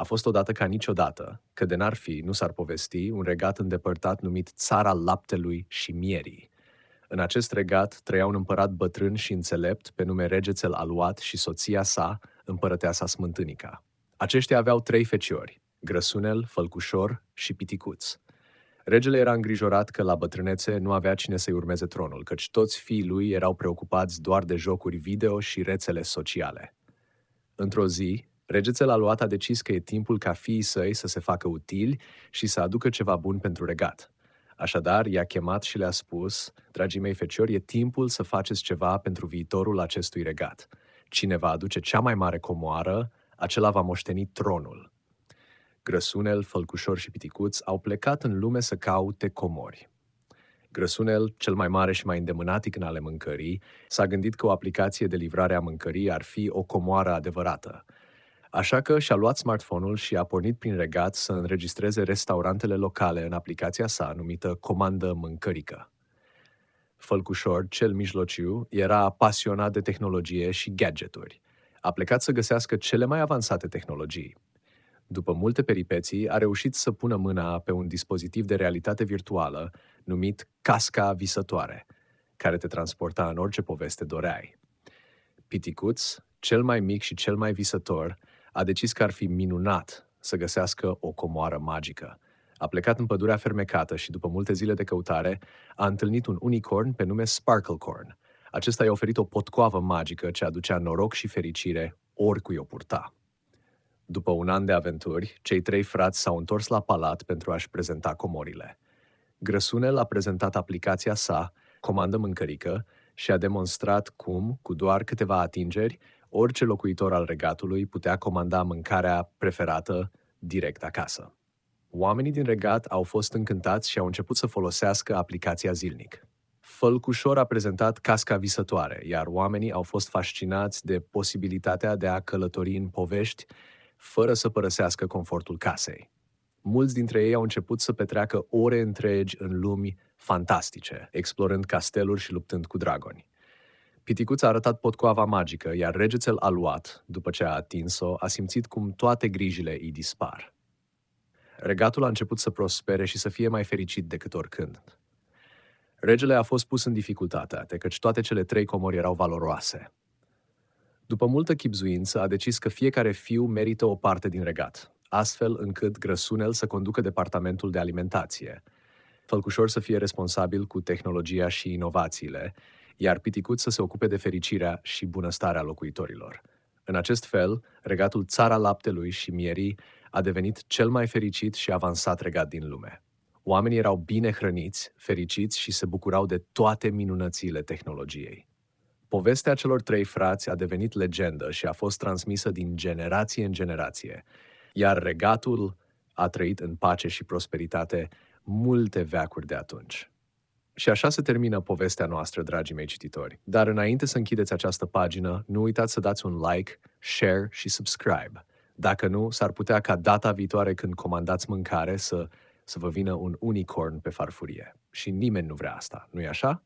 A fost odată ca niciodată, că de n-ar fi, nu s-ar povesti, un regat îndepărtat numit Țara Laptelui și Mierii. În acest regat trăia un împărat bătrân și înțelept pe nume Regețel Aluat și soția sa, împărăteasa Smântânica. Aceștia aveau trei feciori, Grăsunel, Fălcușor și Piticuț. Regele era îngrijorat că la bătrânețe nu avea cine să-i urmeze tronul, căci toți fiii lui erau preocupați doar de jocuri video și rețele sociale. Într-o zi, Regețel Aluat a decis că e timpul ca fiii săi să se facă utili și să aducă ceva bun pentru regat. Așadar, i-a chemat și le-a spus, dragii mei feciori, e timpul să faceți ceva pentru viitorul acestui regat. Cine va aduce cea mai mare comoară, acela va moșteni tronul. Grăsunel, Fălcușor și Piticuț au plecat în lume să caute comori. Grăsunel, cel mai mare și mai îndemânatic în ale mâncării, s-a gândit că o aplicație de livrare a mâncării ar fi o comoară adevărată – Așa că și-a luat smartphone-ul și a pornit prin regat să înregistreze restaurantele locale în aplicația sa numită Comandă Mâncărică. Fălcușor, cel mijlociu, era pasionat de tehnologie și gadgeturi. A plecat să găsească cele mai avansate tehnologii. După multe peripeții, a reușit să pună mâna pe un dispozitiv de realitate virtuală numit Casca Visătoare, care te transporta în orice poveste doreai. Piticuț, cel mai mic și cel mai visător, a decis că ar fi minunat să găsească o comoară magică. A plecat în pădurea fermecată și, după multe zile de căutare, a întâlnit un unicorn pe nume Sparklecorn. Acesta i-a oferit o potcoavă magică ce aducea noroc și fericire oricui o purta. După un an de aventuri, cei trei frați s-au întors la palat pentru a-și prezenta comorile. Grăsunel a prezentat aplicația sa, comandă mâncărică, și a demonstrat cum, cu doar câteva atingeri, orice locuitor al regatului putea comanda mâncarea preferată direct acasă. Oamenii din regat au fost încântați și au început să folosească aplicația zilnic. Fălcușor a prezentat casca visătoare, iar oamenii au fost fascinați de posibilitatea de a călători în povești fără să părăsească confortul casei. Mulți dintre ei au început să petreacă ore întregi în lumi fantastice, explorând casteluri și luptând cu dragoni. Piticuța a arătat potcoava magică, iar regețel a luat, după ce a atins-o, a simțit cum toate grijile îi dispar. Regatul a început să prospere și să fie mai fericit decât oricând. Regele a fost pus în dificultate, căci toate cele trei comori erau valoroase. După multă chipzuință, a decis că fiecare fiu merită o parte din regat, astfel încât grăsunel să conducă departamentul de alimentație, fălcușor să fie responsabil cu tehnologia și inovațiile, iar Piticut să se ocupe de fericirea și bunăstarea locuitorilor. În acest fel, regatul Țara Laptelui și Mierii a devenit cel mai fericit și avansat regat din lume. Oamenii erau bine hrăniți, fericiți și se bucurau de toate minunățile tehnologiei. Povestea celor trei frați a devenit legendă și a fost transmisă din generație în generație, iar regatul a trăit în pace și prosperitate multe veacuri de atunci. Și așa se termină povestea noastră, dragii mei cititori. Dar înainte să închideți această pagină, nu uitați să dați un like, share și subscribe. Dacă nu, s-ar putea ca data viitoare când comandați mâncare să, să vă vină un unicorn pe farfurie. Și nimeni nu vrea asta, nu-i așa?